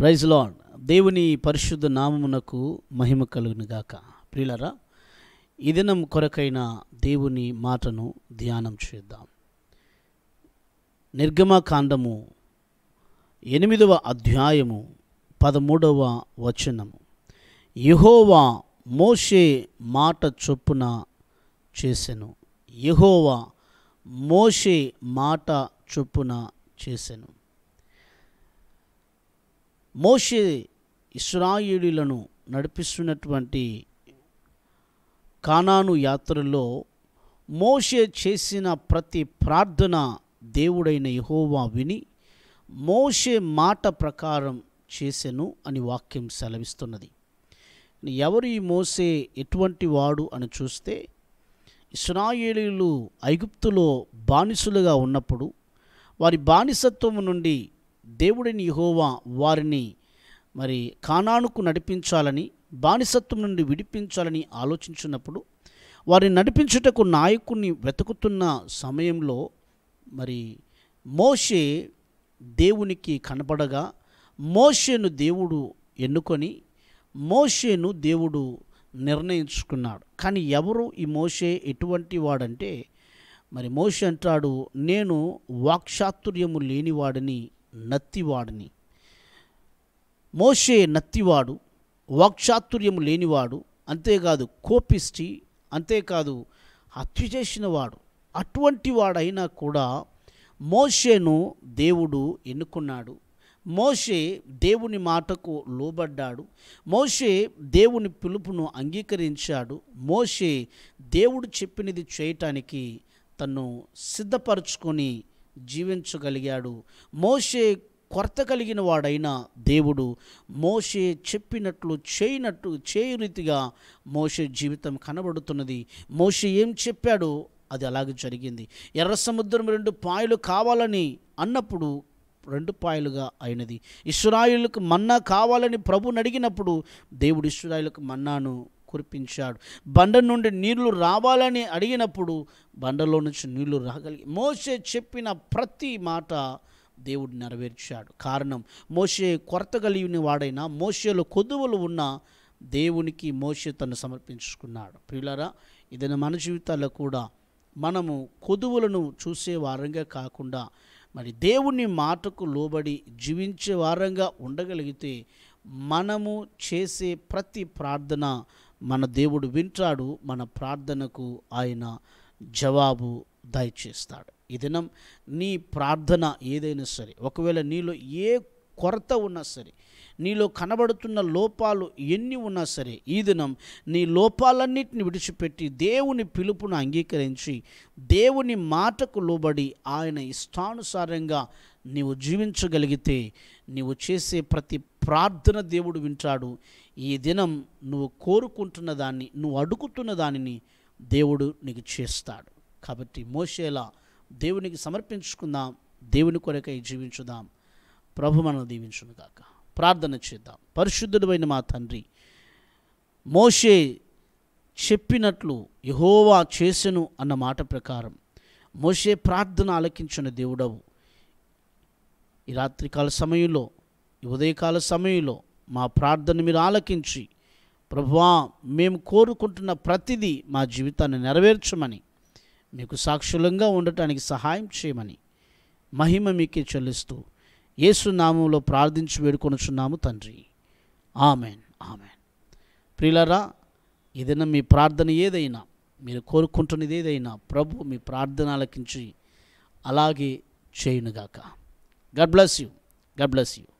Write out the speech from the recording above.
Praise lord దేవుని పరిశుద్ధ నామమునకు మహిమ కలుగునుగాక ప్రియులరా ఈ దినం కొరకైన దేవుని మాటను ధ్యానం చేద్దాం నిర్గమకాండము ఎనిమిదవ అధ్యాయము పదమూడవ వచనము యహోవా మోషే మాట చొప్పున చేసెను యహోవా మోషే మాట చొప్పున చేసెను మోషే ఇస్రాయిలను నడిపిస్తున్నటువంటి కానాను యాత్రలో మోషే చేసిన ప్రతి ప్రార్థన దేవుడైన యహోవా విని మోషే మాట ప్రకారం చేసెను అని వాక్యం సెలవిస్తున్నది ఎవరు ఈ మోసే ఎటువంటి వాడు అని చూస్తే ఇస్రాయేలీలు ఐగుప్తులో బానిసులుగా ఉన్నప్పుడు వారి బానిసత్వం నుండి దేవుడిని యహోవా వారిని మరి కానానుకు నడిపించాలని బానిసత్వం నుండి విడిపించాలని ఆలోచించినప్పుడు వారిని నడిపించుటకు నాయకుణ్ణి వెతుకుతున్న సమయంలో మరి మోషే దేవునికి కనపడగా మోషేను దేవుడు ఎన్నుకొని మోషేను దేవుడు నిర్ణయించుకున్నాడు కానీ ఎవరు ఈ మోషే ఎటువంటి వాడంటే మరి మోషే అంటాడు నేను వాక్చాతుర్యము లేనివాడిని నత్తివాడిని మోషే నత్తివాడు వాక్చాతుర్యము లేనివాడు అంతేకాదు కోపిష్టి అంతేకాదు హత్య చేసినవాడు అటువంటి వాడైనా కూడా మోషేను దేవుడు ఎన్నుకున్నాడు మోషే దేవుని మాటకు లోబడ్డాడు మోషే దేవుని పిలుపును అంగీకరించాడు మోషే దేవుడు చెప్పినది చేయటానికి తను సిద్ధపరచుకొని జీవించగలిగాడు మోషే కొరత కలిగిన వాడైన దేవుడు మోషే చెప్పినట్లు చేయనట్టు చేయు రీతిగా జీవితం కనబడుతున్నది మోసే ఏం చెప్పాడో అది అలాగే జరిగింది ఎర్ర సముద్రం రెండు పాయలు కావాలని అన్నప్పుడు రెండు పాయలుగా అయినది ఇస్రాయిలకు మన్నా కావాలని ప్రభు అడిగినప్పుడు దేవుడు ఇస్రాయిలకు మన్నాను కురిపించాడు బండ నుండి నీళ్లు రావాలని అడిగినప్పుడు బండలో నుంచి నీళ్లు రాగలిగి మోసే చెప్పిన ప్రతి మాట దేవుడు నెరవేర్చాడు కారణం మోసే కొరత కలిగిన వాడైనా మోసేలో కొదువులు ఉన్న దేవునికి మోసే తను సమర్పించుకున్నాడు ప్రియులరా ఇదైనా మన జీవితాల్లో కూడా మనము కొదువులను చూసే వారంగా కాకుండా మరి దేవుని మాటకు లోబడి జీవించే వారంగా ఉండగలిగితే మనము చేసే ప్రతి ప్రార్థన మన దేవుడు వింటాడు మన ప్రార్థనకు ఆయన జవాబు దయచేస్తాడు ఈ దినం నీ ప్రార్థన ఏదైనా సరే ఒకవేళ నీలో ఏ కొరత ఉన్నా సరే నీలో కనబడుతున్న లోపాలు ఎన్ని ఉన్నా సరే ఈ దినం నీ లోపాలన్నిటిని విడిచిపెట్టి దేవుని పిలుపును అంగీకరించి దేవుని మాటకు లోబడి ఆయన ఇష్టానుసారంగా నీవు జీవించగలిగితే నీవు చేసే ప్రతి ప్రార్థన దేవుడు వింటాడు ఈ దినం నువ్వు కోరుకుంటున్న దాన్ని నువ్వు అడుగుతున్న దానిని దేవుడు నీకు చేస్తాడు కాబట్టి మోసేలా దేవునికి సమర్పించుకుందాం దేవుని కొరకై జీవించుదాం ప్రభు మనం దీవించును కాక ప్రార్థన చేద్దాం పరిశుద్ధుడైన మా తండ్రి మోషే చెప్పినట్లు యహోవా చేసెను అన్న మాట ప్రకారం మోషే ప్రార్థన ఆలకించిన దేవుడవు ఈ రాత్రికాల సమయంలో ఈ ఉదయకాల సమయంలో మా ప్రార్థన మీరు ఆలకించి ప్రభువా మేము కోరుకుంటున్న ప్రతిదీ మా జీవితాన్ని నెరవేర్చమని మీకు సాక్షులంగా ఉండటానికి సహాయం చేయమని మహిమ మీకే చెల్లిస్తూ నామంలో ప్రార్థించి వేడుకొనుచున్నాము తండ్రి ఆమెన్ ఆమెన్ ప్రియులరా ఏదైనా మీ ప్రార్థన ఏదైనా మీరు కోరుకుంటున్నది ఏదైనా ప్రభు మీ ప్రార్థన ఆలకించి అలాగే చేయునుగాక God bless you. God bless you.